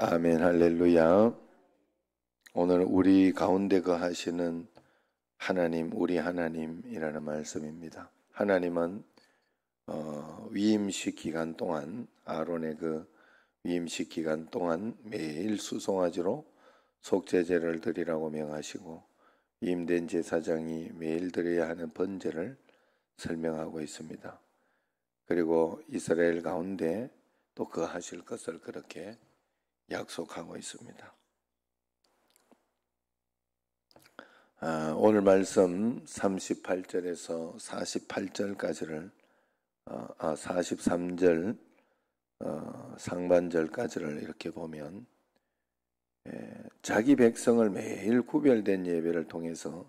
아멘 할렐루야. 오늘 우리 가운데 거하시는 하나님 우리 하나님이라는 말씀입니다. 하나님은 어, 위임식 기간 동안 아론의 그 위임식 기간 동안 매일 수송아지로 속죄제를 드리라고 명하시고 임된 제사장이 매일 드려야 하는 번제를 설명하고 있습니다. 그리고 이스라엘 가운데 또 그 하실 것을 그렇게 약속하고 있습니다. 아, 오늘 말씀 38절에서 48절까지를 어, 아, 43절 어, 상반절까지를 이렇게 보면 예, 자기 백성을 매일 구별된 예배를 통해서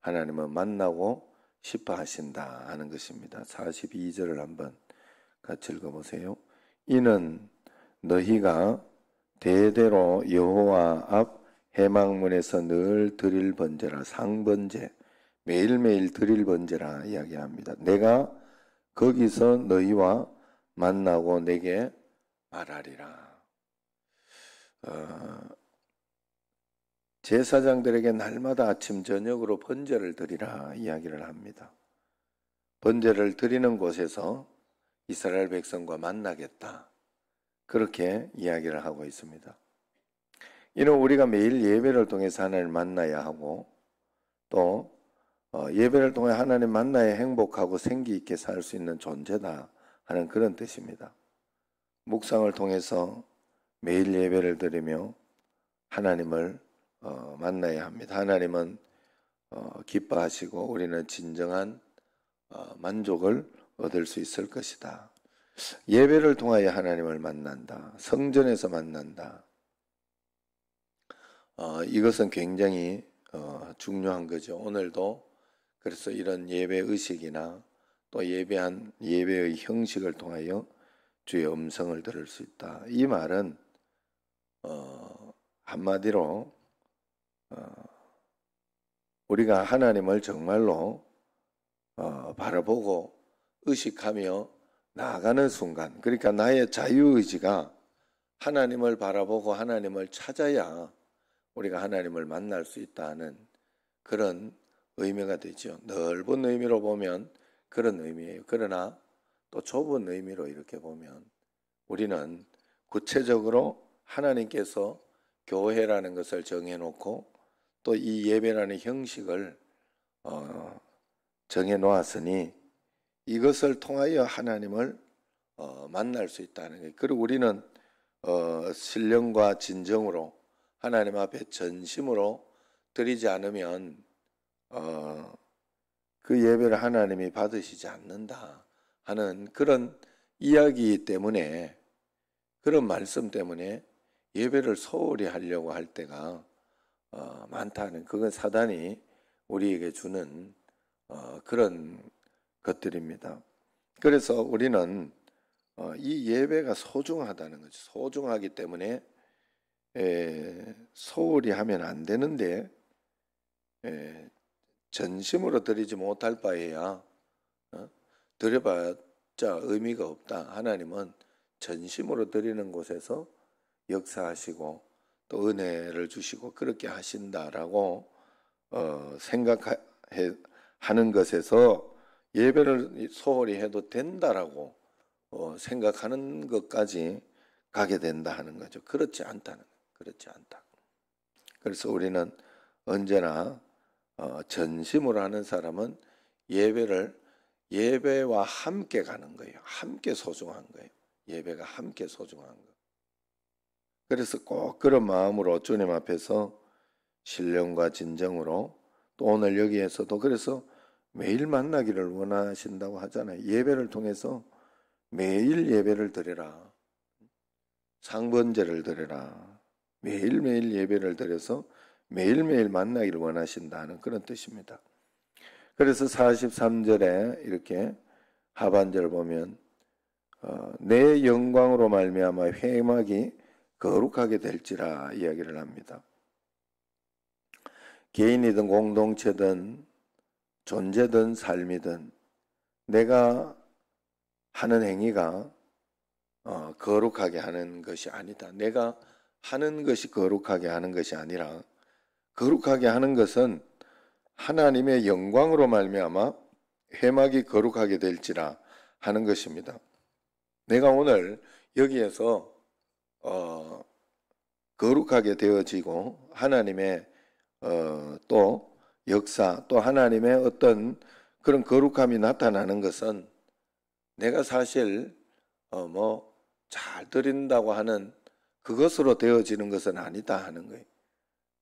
하나님은 만나고 싶어 하신다 하는 것입니다. 42절을 한번 같이 읽어보세요. 이는 너희가 대대로 여호와 앞 해망문에서 늘 드릴 번제라 상번제 매일매일 드릴 번제라 이야기합니다. 내가 거기서 너희와 만나고 내게 말하리라. 어, 제사장들에게 날마다 아침 저녁으로 번제를 드리라 이야기를 합니다. 번제를 드리는 곳에서 이스라엘 백성과 만나겠다. 그렇게 이야기를 하고 있습니다. 이는 우리가 매일 예배를 통해서 하나님을 만나야 하고 또 어, 예배를 통해 하나님 만나야 행복하고 생기 있게 살 수 있는 존재다 하는 그런 뜻입니다. 묵상을 통해서 매일 예배를 드리며 하나님을 어, 만나야 합니다. 하나님은 어, 기뻐하시고 우리는 진정한 만족을 얻을 수 있을 것이다. 예배를 통하여 하나님을 만난다. 성전에서 만난다. 어, 이것은 굉장히 어, 중요한 거죠. 오늘도 그래서 이런 예배 의식이나 또 예배한 예배의 형식을 통하여 주의 음성을 들을 수 있다. 이 말은 어, 한마디로 어, 우리가 하나님을 정말로 어, 바라보고 의식하며 나아가는 순간, 그러니까 나의 자유의지가 하나님을 바라보고 하나님을 찾아야 우리가 하나님을 만날 수 있다는 그런 의미가 되죠. 넓은 의미로 보면 그런 의미예요. 그러나 또 좁은 의미로 이렇게 보면 우리는 구체적으로 하나님께서 교회라는 것을 정해놓고 또 이 예배라는 형식을 어 정해놓았으니 이것을 통하여 하나님을 어, 만날 수 있다는 것. 그리고 우리는 어, 신령과 진정으로 하나님 앞에 전심으로 드리지 않으면 어, 그 예배를 하나님이 받으시지 않는다 하는 그런 이야기 때문에 그런 말씀 때문에 예배를 소홀히 하려고 할 때가 어, 많다는 그건 사단이 우리에게 주는 어, 그런 것들입니다. 그래서 우리는 어, 이 예배가 소중하다는 거죠. 소중하기 때문에 소홀히 하면 안 되는데 전심으로 드리지 못할 바에야 어, 드려봤자 의미가 없다. 하나님은 전심으로 드리는 곳에서 역사하시고 또 은혜를 주시고 그렇게 하신다라고 어, 생각하는 것에서 예배를 소홀히 해도 된다라고 어, 생각하는 것까지 가게 된다 하는 거죠. 그렇지 않다는 거예요. 그렇지 않다. 그래서 우리는 언제나 어, 전심으로 하는 사람은 예배를 예배와 함께 가는 거예요. 함께 소중한 거예요. 예배가 함께 소중한 거. 그래서 꼭 그런 마음으로 주님 앞에서 신령과 진정으로 또 오늘 여기에서도 그래서 매일 만나기를 원하신다고 하잖아요. 예배를 통해서 매일 예배를 드려라. 상번제를 드려라. 매일매일 예배를 드려서 매일매일 만나기를 원하신다는 그런 뜻입니다. 그래서 43절에 이렇게 하반절을 보면 어, 내 영광으로 말미암아 회막이 거룩하게 될지라 이야기를 합니다. 개인이든 공동체든 존재든 삶이든 내가 하는 행위가 어, 거룩하게 하는 것이 아니다. 내가 하는 것이 거룩하게 하는 것이 아니라 거룩하게 하는 것은 하나님의 영광으로 말미암아 회막이 거룩하게 될지라 하는 것입니다. 내가 오늘 여기에서 어, 거룩하게 되어지고 하나님의 어, 또 역사 또 하나님의 어떤 그런 거룩함이 나타나는 것은 내가 사실 어뭐잘 드린다고 하는 그것으로 되어지는 것은 아니다 하는 거예요.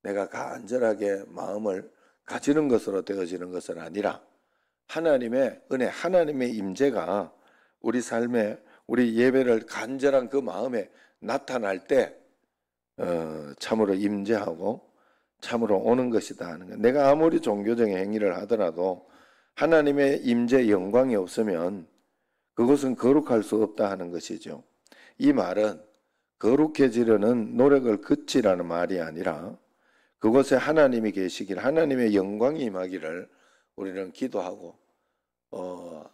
내가 간절하게 마음을 가지는 것으로 되어지는 것은 아니라 하나님의 은혜, 하나님의 임재가 우리 삶에 우리 예배를 간절한 그 마음에 나타날 때 어, 참으로 임재하고 참으로 오는 것이다 하는 거. 내가 아무리 종교적인 행위를 하더라도 하나님의 임재 영광이 없으면 그것은 거룩할 수 없다 하는 것이죠. 이 말은 거룩해지려는 노력을 그치라는 말이 아니라 그곳에 하나님이 계시길 하나님의 영광이 임하기를 우리는 기도하고 어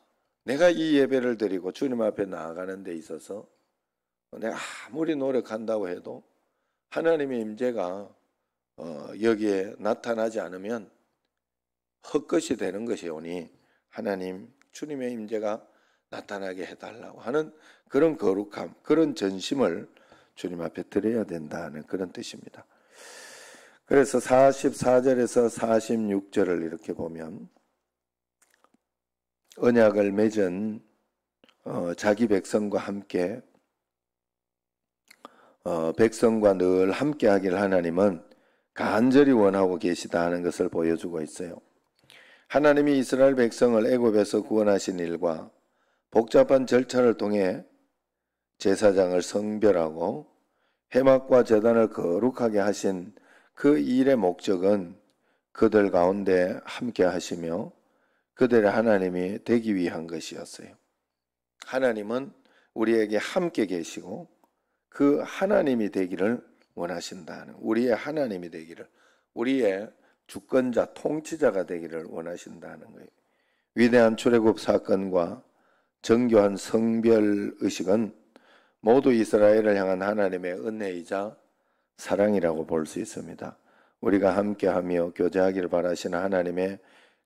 내가 이 예배를 드리고 주님 앞에 나아가는 데 있어서 내가 아무리 노력한다고 해도 하나님의 임재가 어, 여기에 나타나지 않으면 헛것이 되는 것이 오니 하나님 주님의 임재가 나타나게 해달라고 하는 그런 거룩함, 그런 전심을 주님 앞에 드려야 된다는 그런 뜻입니다. 그래서 44절에서 46절을 이렇게 보면 언약을 맺은 어, 자기 백성과 함께 어, 백성과 늘 함께하길 하나님은 간절히 원하고 계시다는 것을 보여주고 있어요. 하나님이 이스라엘 백성을 애굽에서 구원하신 일과 복잡한 절차를 통해 제사장을 성별하고 해막과 재단을 거룩하게 하신 그 일의 목적은 그들 가운데 함께 하시며 그들의 하나님이 되기 위한 것이었어요. 하나님은 우리에게 함께 계시고 그 하나님이 되기를 원하신다는 우리의 하나님이 되기를 우리의 주권자 통치자가 되기를 원하신다는 거예요. 위대한 출애굽 사건과 정교한 성별 의식은 모두 이스라엘을 향한 하나님의 은혜이자 사랑이라고 볼 수 있습니다. 우리가 함께하며 교제하기를 바라시는 하나님의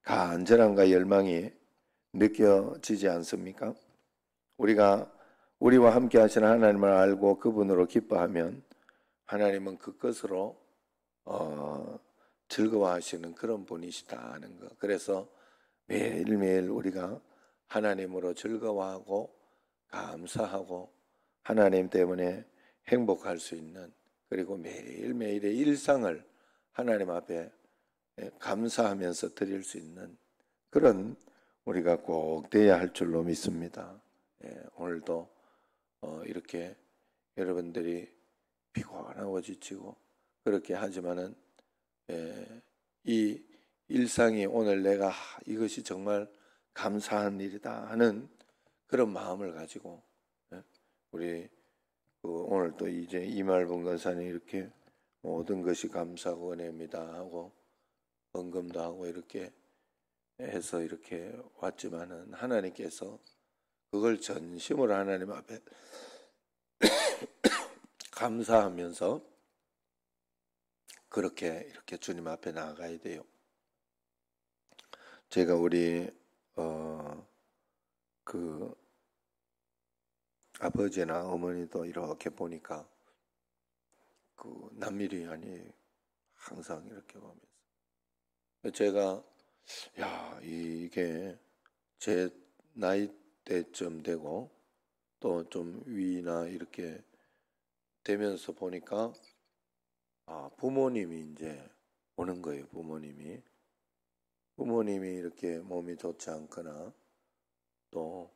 간절함과 열망이 느껴지지 않습니까? 우리가 우리와 함께 하시는 하나님을 알고 그분으로 기뻐하면 하나님은 그것으로 어, 즐거워하시는 그런 분이시다 하는 것. 그래서 매일매일 우리가 하나님으로 즐거워하고 감사하고 하나님 때문에 행복할 수 있는 그리고 매일매일의 일상을 하나님 앞에 예, 감사하면서 드릴 수 있는 그런 우리가 꼭 돼야 할 줄로 믿습니다. 예, 오늘도 어, 이렇게 여러분들이 피곤하고 지치고 그렇게 하지만은 예, 이 일상이 오늘 내가 이것이 정말 감사한 일이다 하는 그런 마음을 가지고 예, 우리 그 오늘 또 이제 이말봉 권사님 이렇게 모든 것이 감사고 하 은혜입니다 하고 언금도 하고 이렇게 해서 이렇게 왔지만은 하나님께서 그걸 전심으로 하나님 앞에 감사하면서 그렇게 이렇게 주님 앞에 나아가야 돼요. 제가 우리 어 그 아버지나 어머니도 이렇게 보니까 그 남일이 아니 항상 이렇게 보면서 제가 야 이게 제 나이 때쯤 되고 또 좀 위나 이렇게 되면서 보니까 아, 부모님이 이제 오는 거예요. 부모님이 부모님이 이렇게 몸이 좋지 않거나 또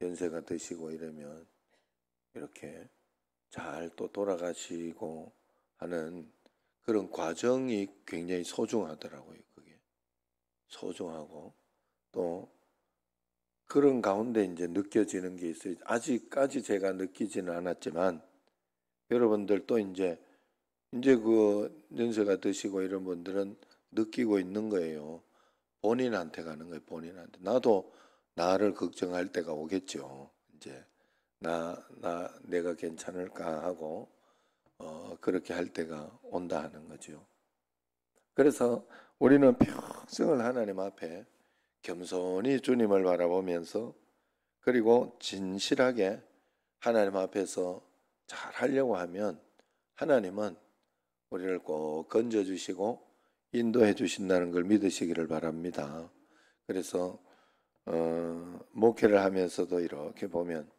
연세가 드시고 이러면 이렇게 잘 또 돌아가시고 하는 그런 과정이 굉장히 소중하더라고요. 그게 소중하고 또 그런 가운데 이제 느껴지는 게 있어요. 아직까지 제가 느끼지는 않았지만 여러분들 또 이제 이제 그 연세가 드시고 이런 분들은 느끼고 있는 거예요. 본인한테 가는 거예요. 본인한테. 나도 나를 걱정할 때가 오겠죠. 이제 나, 나, 내가 괜찮을까 하고, 어, 그렇게 할 때가 온다 하는 거죠. 그래서 우리는 평생을 하나님 앞에 겸손히 주님을 바라보면서 그리고 진실하게 하나님 앞에서 잘 하려고 하면 하나님은 우리를 꼭 건져주시고 인도해 주신다는 걸 믿으시기를 바랍니다. 그래서 어, 목회를 하면서도 이렇게 보면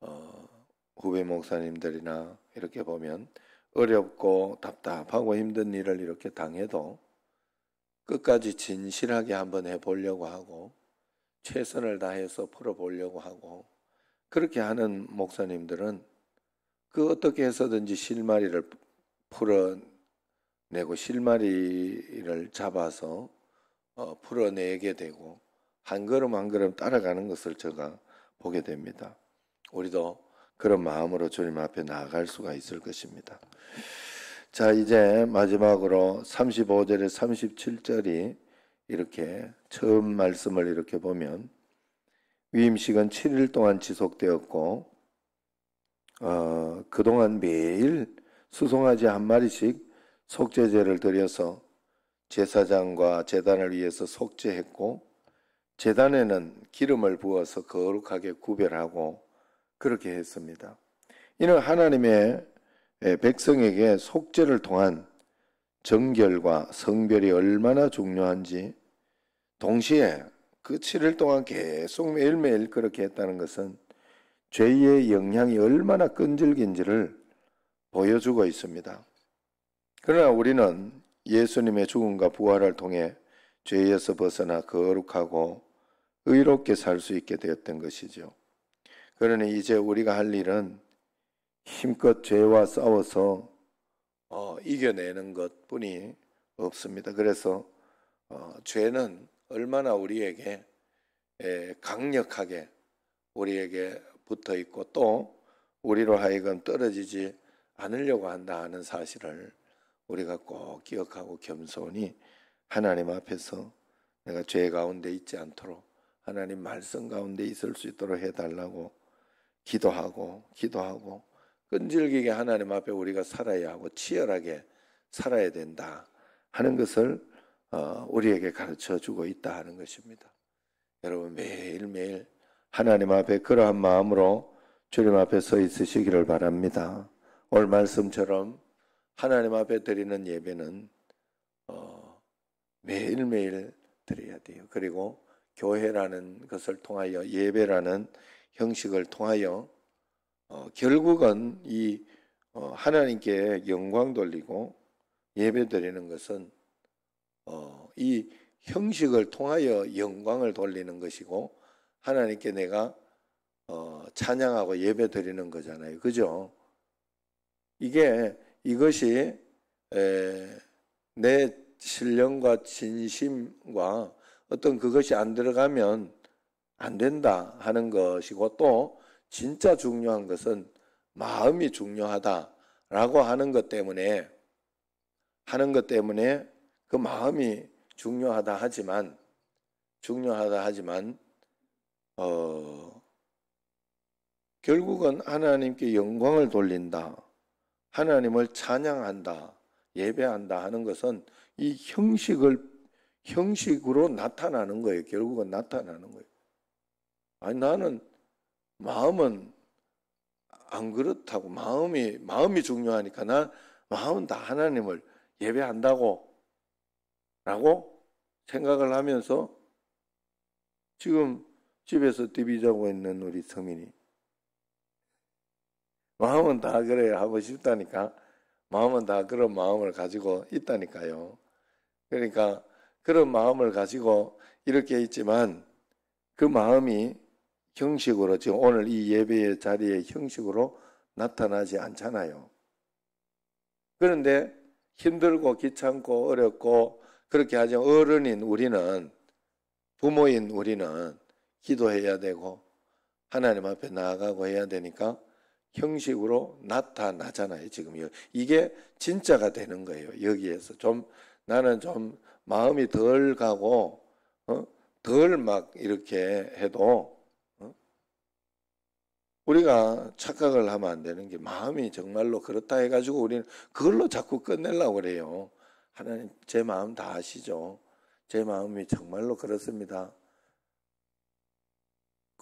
어, 후배 목사님들이나 이렇게 보면 어렵고 답답하고 힘든 일을 이렇게 당해도 끝까지 진실하게 한번 해보려고 하고 최선을 다해서 풀어보려고 하고 그렇게 하는 목사님들은 그 어떻게 해서든지 실마리를 풀어내고 실마리를 잡아서 어, 풀어내게 되고 한 걸음 한 걸음 따라가는 것을 제가 보게 됩니다. 우리도 그런 마음으로 주님 앞에 나아갈 수가 있을 것입니다. 자, 이제 마지막으로 35절에 37절이 이렇게 처음 말씀을 이렇게 보면 위임식은 7일 동안 지속되었고 어, 그동안 매일 수송아지 한 마리씩 속죄제를 드려서 제사장과 제단을 위해서 속죄했고 제단에는 기름을 부어서 거룩하게 구별하고 그렇게 했습니다. 이는 하나님의 예, 백성에게 속죄를 통한 정결과 성별이 얼마나 중요한지 동시에 그 7일 동안 계속 매일매일 그렇게 했다는 것은 죄의 영향이 얼마나 끈질긴지를 보여주고 있습니다. 그러나 우리는 예수님의 죽음과 부활을 통해 죄에서 벗어나 거룩하고 의롭게 살 수 있게 되었던 것이죠. 그러니 이제 우리가 할 일은 힘껏 죄와 싸워서 어, 이겨내는 것 뿐이 없습니다. 그래서 어, 죄는 얼마나 우리에게 에, 강력하게 우리에게 붙어 있고 또 우리로 하여금 떨어지지 않으려고 한다 는 사실을 우리가 꼭 기억하고 겸손히 하나님 앞에서 내가 죄 가운데 있지 않도록 하나님 말씀 가운데 있을 수 있도록 해달라고 기도하고 기도하고 끈질기게 하나님 앞에 우리가 살아야 하고 치열하게 살아야 된다 하는 것을 어, 우리에게 가르쳐 주고 있다 하는 것입니다. 여러분 매일매일 하나님 앞에 그러한 마음으로 주님 앞에 서 있으시기를 바랍니다. 오늘 말씀처럼 하나님 앞에 드리는 예배는 어, 매일매일 드려야 돼요. 그리고 교회라는 것을 통하여 예배라는 형식을 통하여 어, 결국은 이 어, 하나님께 영광 돌리고 예배 드리는 것은 어, 이 형식을 통하여 영광을 돌리는 것이고 하나님께 내가 어, 찬양하고 예배 드리는 거잖아요. 그죠? 이게 이것이 에, 내 신령과 진심과 어떤 그것이 안 들어가면 안 된다 하는 것이고 또 진짜 중요한 것은 마음이 중요하다라고 하는 것 때문에 하는 것 때문에 그 마음이 중요하다 하지만 중요하다 하지만 어, 결국은 하나님께 영광을 돌린다. 하나님을 찬양한다. 예배한다 하는 것은 이 형식을 형식으로 나타나는 거예요. 결국은 나타나는 거예요. 아니 나는 마음은 안 그렇다고 마음이 마음이 중요하니까 난 마음은 다 하나님을 예배한다고 라고 생각을 하면서 지금 집에서 TV 자고 있는 우리 서민이. 마음은 다 그래 하고 싶다니까. 마음은 다 그런 마음을 가지고 있다니까요. 그러니까 그런 마음을 가지고 이렇게 있지만 그 마음이 형식으로 지금 오늘 이 예배의 자리에 형식으로 나타나지 않잖아요. 그런데 힘들고 귀찮고 어렵고 그렇게 하죠. 어른인 우리는 부모인 우리는 기도해야 되고 하나님 앞에 나아가고 해야 되니까 형식으로 나타나잖아요. 지금 이게 진짜가 되는 거예요. 여기에서 좀 나는 좀 마음이 덜 가고 어? 덜막 이렇게 해도 어? 우리가 착각을 하면 안 되는 게 마음이 정말로 그렇다 해가지고 우리는 그걸로 자꾸 끝내려고 그래요. 하나님 제 마음 다 아시죠? 제 마음이 정말로 그렇습니다.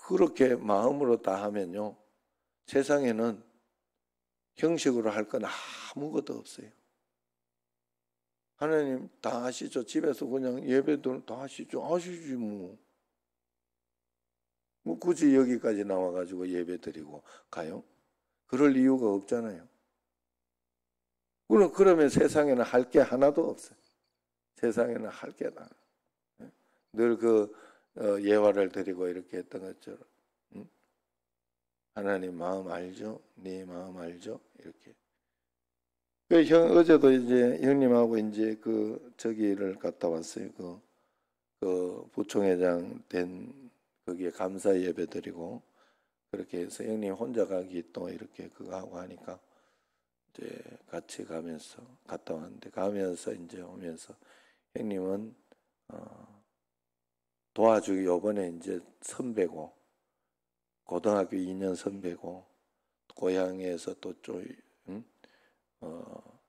그렇게 마음으로 다 하면요. 세상에는 형식으로 할 건 아무것도 없어요. 하나님 다 아시죠? 집에서 그냥 예배도 다 아시죠? 아시지 뭐. 뭐 굳이 여기까지 나와가지고 예배 드리고 가요? 그럴 이유가 없잖아요. 그럼 그러면 세상에는 할 게 하나도 없어요. 세상에는 할게 나. 네? 늘그 어, 예화를 드리고 이렇게 했던 것처럼 음? 하나님 마음 알죠? 네 마음 알죠? 이렇게 그 형, 어제도 이제 형님하고 이제 그 저기를 갔다 왔어요. 그, 그 부총회장 된 거기에 감사 예배 드리고 그렇게 해서 형님 혼자 가기 또 이렇게 그거 하고 하니까 이제 같이 가면서 갔다 왔는데 가면서 이제 오면서 형님은 어, 도와주기 요번에 이제 선배고 고등학교 2년 선배고 고향에서 또좀 음? 어,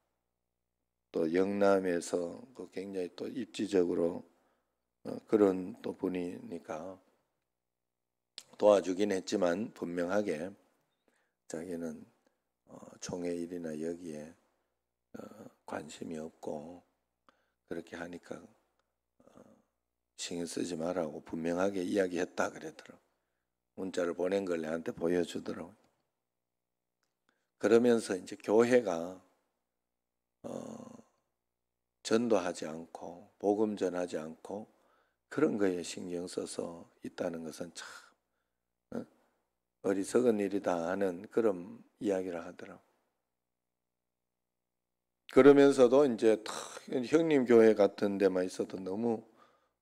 또 영남에서 그 굉장히 또 입지적으로 어, 그런 또 분이니까 도와주긴 했지만 분명하게 자기는 어, 총회 일이나 여기에 어, 관심이 없고 그렇게 하니까 신경 쓰지 말라고 분명하게 이야기했다 그랬더라고. 문자를 보낸 걸 내한테 보여주더라고. 그러면서 이제 교회가 어, 전도하지 않고 복음 전하지 않고 그런 거에 신경 써서 있다는 것은 참 어? 어리석은 일이다 하는 그런 이야기를 하더라고. 그러면서도 이제 형님 교회 같은 데만 있어도 너무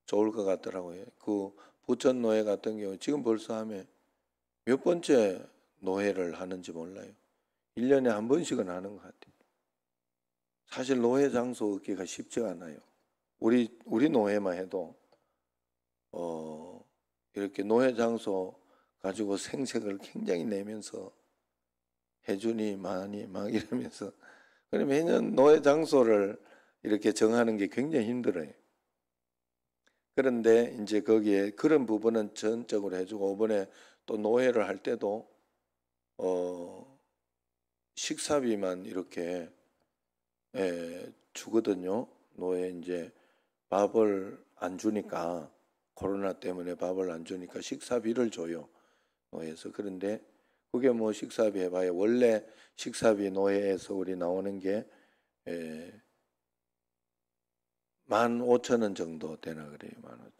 좋을 것 같더라고요. 그 부천 노예 같은 경우 지금 벌써 하면 몇 번째 노예를 하는지 몰라요. 1년에 한 번씩은 하는 것 같아요. 사실 노예 장소 얻기가 쉽지 않아요. 우리, 우리 노예만 해도, 어, 이렇게 노예 장소 가지고 생색을 굉장히 내면서 해주니, 많이, 막 이러면서. 그럼 매년 노예 장소를 이렇게 정하는 게 굉장히 힘들어요. 그런데 이제 거기에 그런 부분은 전적으로 해주고 이번에 또노회를할 때도 어 식사비만 이렇게 에 예, 주거든요. 노회 이제 밥을 안 주니까 코로나 때문에 밥을 안 주니까 식사비를 줘요. 노예에서 그런데 그게 뭐 식사비 해봐요 원래 식사비 노회에서 우리 나오는 게 에, 예, 만 오천 원 정도 되나 그래요, 만 오천.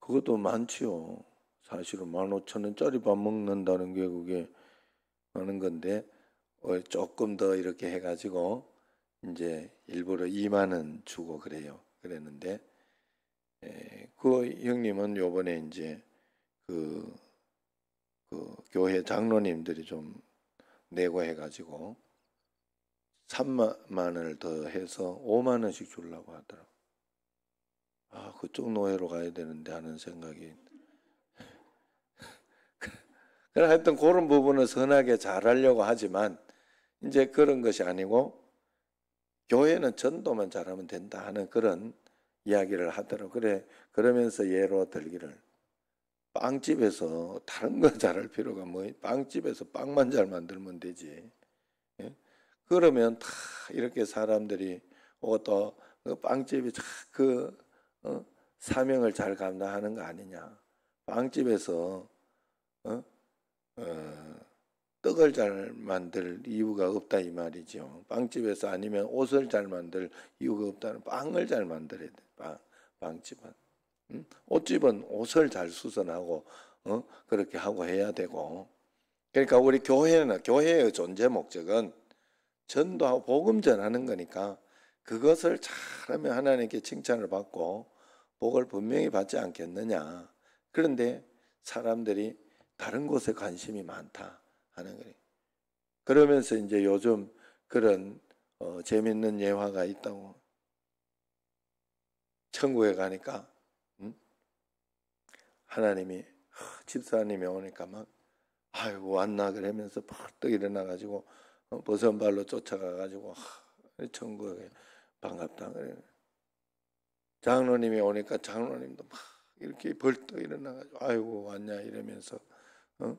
그것도 많지요. 사실은 만 오천 원짜리 밥 먹는다는 게 그게 많은 건데 어, 조금 더 이렇게 해가지고 이제 일부러 2만 원 주고 그래요. 그랬는데 예, 그 형님은 요번에 이제 그, 그 교회 장로님들이 좀 내고 해가지고 3만 원을 더 해서 5만 원씩 주려고 하더라고. 아, 그쪽 노예로 가야 되는데 하는 생각이. 그래 하여튼 그런 부분을 선하게 잘하려고 하지만 이제 그런 것이 아니고 교회는 전도만 잘하면 된다 하는 그런 이야기를 하더라고. 그래 그러면서 예로 들기를 빵집에서 다른 거 잘할 필요가 뭐 빵집에서 빵만 잘 만들면 되지. 그러면 다 이렇게 사람들이 오또 뭐 그 빵집이 그 어? 사명을 잘 감당하는 거 아니냐. 빵집에서 어? 어, 떡을 잘 만들 이유가 없다 이 말이죠. 빵집에서 아니면 옷을 잘 만들 이유가 없다는 빵을 잘 만들어야 돼. 빵 빵집은 응? 옷집은 옷을 잘 수선하고 어? 그렇게 하고 해야 되고. 그러니까 우리 교회는 교회의 존재 목적은 전도하고 복음 전하는 거니까 그것을 잘하면 하나님께 칭찬을 받고 복을 분명히 받지 않겠느냐. 그런데 사람들이 다른 곳에 관심이 많다 하는 거예요. 그러면서 이제 요즘 그런 어, 재밌는 예화가 있다고. 천국에 가니까 음? 하나님이 집사님이 오니까 막 아이고 왔나 그러면서 벌떡 일어나가지고 버선발로 쫓아가가지고 천국에 반갑다 그래. 장로님이 오니까 장로님도 막 이렇게 벌떡 일어나가지고 아이고 왔냐 이러면서 어?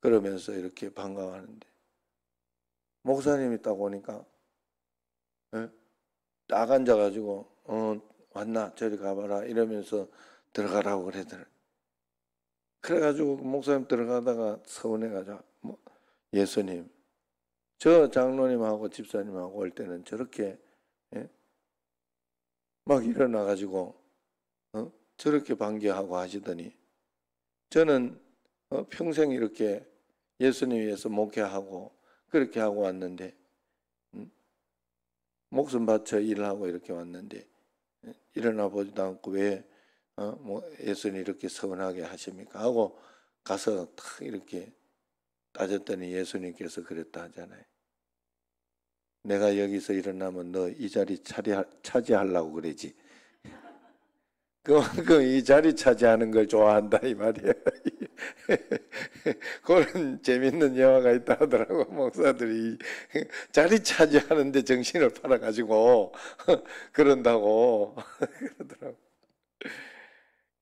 그러면서 이렇게 반가워하는데 목사님이 딱 오니까 에? 예? 딱 앉아가지고 어, 왔나 저리 가봐라 이러면서 들어가라고 그래더래 그래가지고 목사님 들어가다가 서운해가지고 뭐, 예수님 저 장로님하고 집사님하고 올 때는 저렇게 예? 막 일어나 가지고 어? 저렇게 반기하고 하시더니 저는 어? 평생 이렇게 예수님 위해서 목회하고 그렇게 하고 왔는데 음? 목숨 바쳐 일 하고 이렇게 왔는데 예? 일어나 보지도 않고 왜 어? 뭐 예수님 이렇게 서운하게 하십니까 하고 가서 탁 이렇게 따졌더니 예수님께서 그랬다 하잖아요. 내가 여기서 일어나면 너 이 자리 차리하, 차지하려고 그러지. 그만큼 이 자리 차지하는 걸 좋아한다 이말이야요 그런 재밌는 영화가 있다 하더라고 목사들이 자리 차지하는데 정신을 팔아 가지고 그런다고 그러더라고.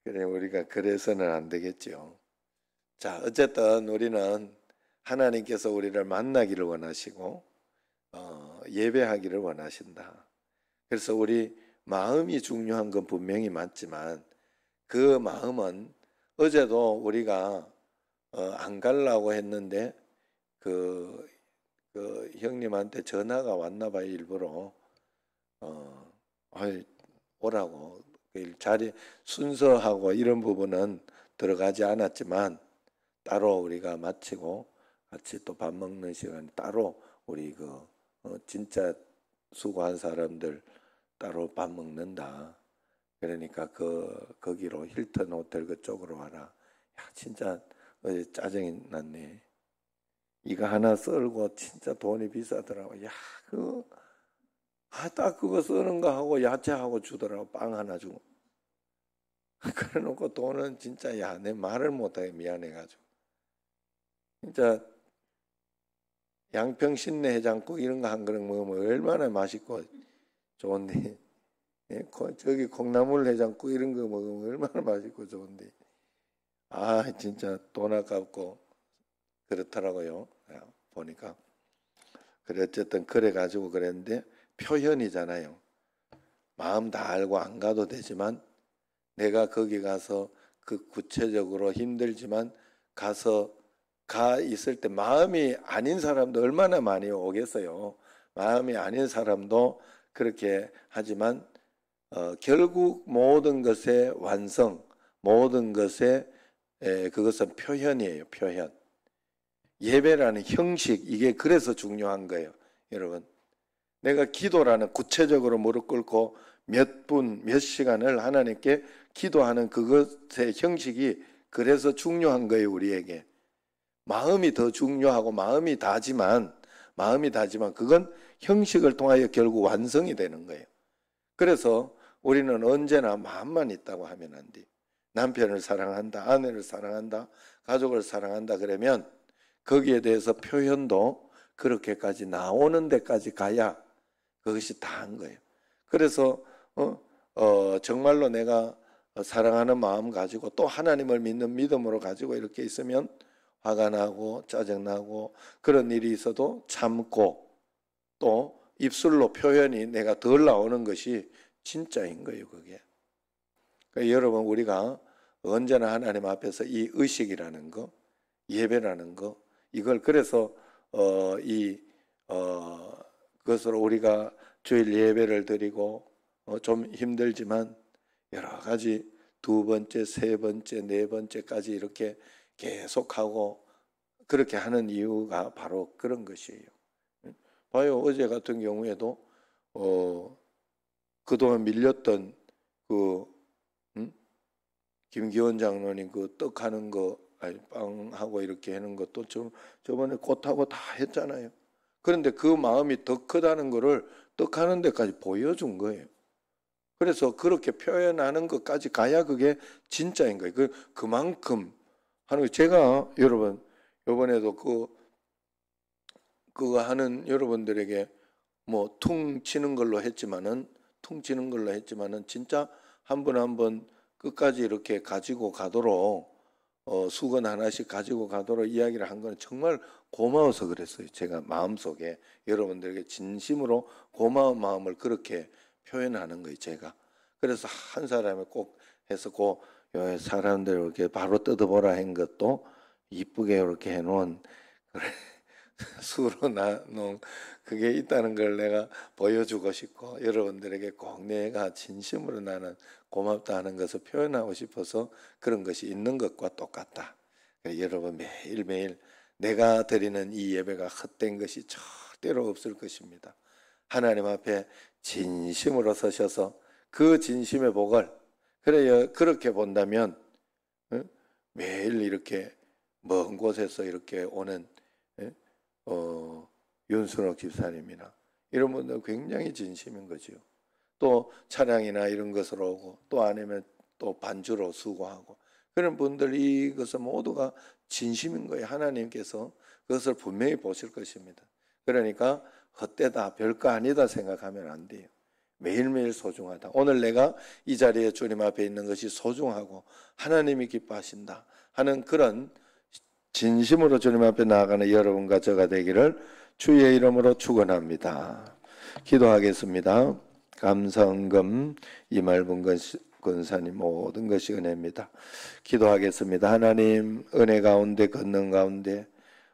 그래 우리가 그래서는 안 되겠죠. 자 어쨌든 우리는 하나님께서 우리를 만나기를 원하시고 예배하기를 원하신다. 그래서 우리 마음이 중요한 건 분명히 맞지만 그 마음은 어제도 우리가 어, 안 갈라고 했는데 그, 그 형님한테 전화가 왔나 봐요 일부러 어, 어이, 오라고 그 자리 순서하고 이런 부분은 들어가지 않았지만 따로 우리가 마치고 같이 또 밥 먹는 시간 따로 우리 그 어, 진짜 수고한 사람들 따로 밥 먹는다. 그러니까 그 거기로 힐튼 호텔 그쪽으로 와라. 야 진짜 어제 짜증이 났네. 이거 하나 썰고 진짜 돈이 비싸더라고. 야그아딱 그거 쓰는 거 하고 야채하고 주더라고 빵 하나 주고. 그래놓고 돈은 진짜 야내 말을 못하게 미안해가지고 진짜 양평신내 해장국 이런 거 한 그릇 먹으면 얼마나 맛있고 좋은데 예, 저기 콩나물 해장국 이런 거 먹으면 얼마나 맛있고 좋은데 아 진짜 돈 아깝고 그렇더라고요 아, 보니까 그래 어쨌든 그래 가지고 그랬는데 표현이잖아요 마음 다 알고 안 가도 되지만 내가 거기 가서 그 구체적으로 힘들지만 가서 가 있을 때 마음이 아닌 사람도 얼마나 많이 오겠어요. 마음이 아닌 사람도 그렇게 하지만 어, 결국 모든 것의 완성, 모든 것의 에, 그것은 표현이에요. 표현. 예배라는 형식 이게 그래서 중요한 거예요, 여러분. 내가 기도라는 구체적으로 무릎 꿇고 몇 분, 몇 시간을 하나님께 기도하는 그것의 형식이 그래서 중요한 거예요, 우리에게. 마음이 더 중요하고 마음이 다지만 마음이 다지만 그건 형식을 통하여 결국 완성이 되는 거예요. 그래서 우리는 언제나 마음만 있다고 하면 안 돼. 남편을 사랑한다, 아내를 사랑한다, 가족을 사랑한다 그러면 거기에 대해서 표현도 그렇게까지 나오는 데까지 가야 그것이 다한 거예요. 그래서 어, 어, 정말로 내가 사랑하는 마음 가지고 또 하나님을 믿는 믿음으로 가지고 이렇게 있으면 화가 나고 짜증나고 그런 일이 있어도 참고 또 입술로 표현이 내가 덜 나오는 것이 진짜인 거예요, 그게. 그러니까 여러분, 우리가 언제나 하나님 앞에서 이 의식이라는 거, 예배라는 거, 이걸 그래서, 어, 이, 어, 그것으로 우리가 주일 예배를 드리고, 어, 좀 힘들지만 여러 가지 두 번째, 세 번째, 네 번째까지 이렇게 계속하고 그렇게 하는 이유가 바로 그런 것이에요. 봐요. 어제 같은 경우에도 어 그동안 밀렸던 그 음? 김기원 장로님 그떡 하는 거 아니 빵하고 이렇게 하는 것도 좀 저번에 꽃하고 다 했잖아요. 그런데 그 마음이 더 크다는 거를 떡 하는 데까지 보여준 거예요. 그래서 그렇게 표현하는 것까지 가야 그게 진짜인 거예요. 그 그만큼 하는 거 제가 여러분 요번에도 그 그거 하는 여러분들에게 뭐퉁 치는 걸로 했지만은 퉁 치는 걸로 했지만은 진짜 한 번 한 번 끝까지 이렇게 가지고 가도록 어, 수건 하나씩 가지고 가도록 이야기를 한 건 정말 고마워서 그랬어요. 제가 마음속에 여러분들에게 진심으로 고마운 마음을 그렇게 표현하는 거예요. 제가 그래서 한 사람을 꼭 해서 고그 사람들 이렇게 바로 뜯어보라 한 것도 이쁘게 이렇게 해놓은 수로 나눈 그게 있다는 걸 내가 보여주고 싶고 여러분들에게 꼭 내가 진심으로 나는 고맙다 는 것을 표현하고 싶어서 그런 것이 있는 것과 똑같다. 여러분 매일매일 내가 드리는 이 예배가 헛된 것이 절대로 없을 것입니다. 하나님 앞에 진심으로 서셔서 그 진심의 복을 그래요. 그렇게 본다면 어? 매일 이렇게 먼 곳에서 이렇게 오는 어, 어 윤순옥 집사님이나 이런 분들 굉장히 진심인 거죠. 또 차량이나 이런 것으로 오고 또 아니면 또 반주로 수고하고 그런 분들 이것은 모두가 진심인 거예요. 하나님께서 그것을 분명히 보실 것입니다. 그러니까 헛되다 별거 아니다 생각하면 안 돼요. 매일매일 소중하다. 오늘 내가 이 자리에 주님 앞에 있는 것이 소중하고 하나님이 기뻐하신다 하는 그런 진심으로 주님 앞에 나아가는 여러분과 저가 되기를 주의 이름으로 축원합니다. 기도하겠습니다. 감성금 이말분근 사님 모든 것이 은혜입니다. 기도하겠습니다. 하나님 은혜 가운데 걷는 가운데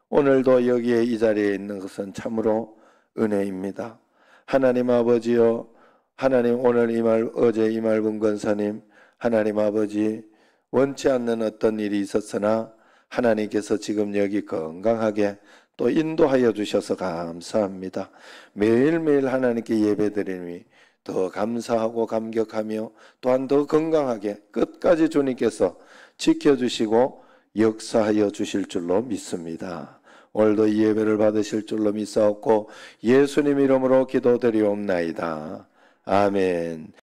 오늘도 여기에 이 자리에 있는 것은 참으로 은혜입니다. 하나님 아버지여 하나님 오늘 이말 어제 이말분 권사님 하나님 아버지 원치 않는 어떤 일이 있었으나 하나님께서 지금 여기 건강하게 또 인도하여 주셔서 감사합니다. 매일매일 하나님께 예배드림이 더 감사하고 감격하며 또한 더 건강하게 끝까지 주님께서 지켜주시고 역사하여 주실 줄로 믿습니다. 오늘도 예배를 받으실 줄로 믿사옵고 예수님 이름으로 기도드리옵나이다. 아멘.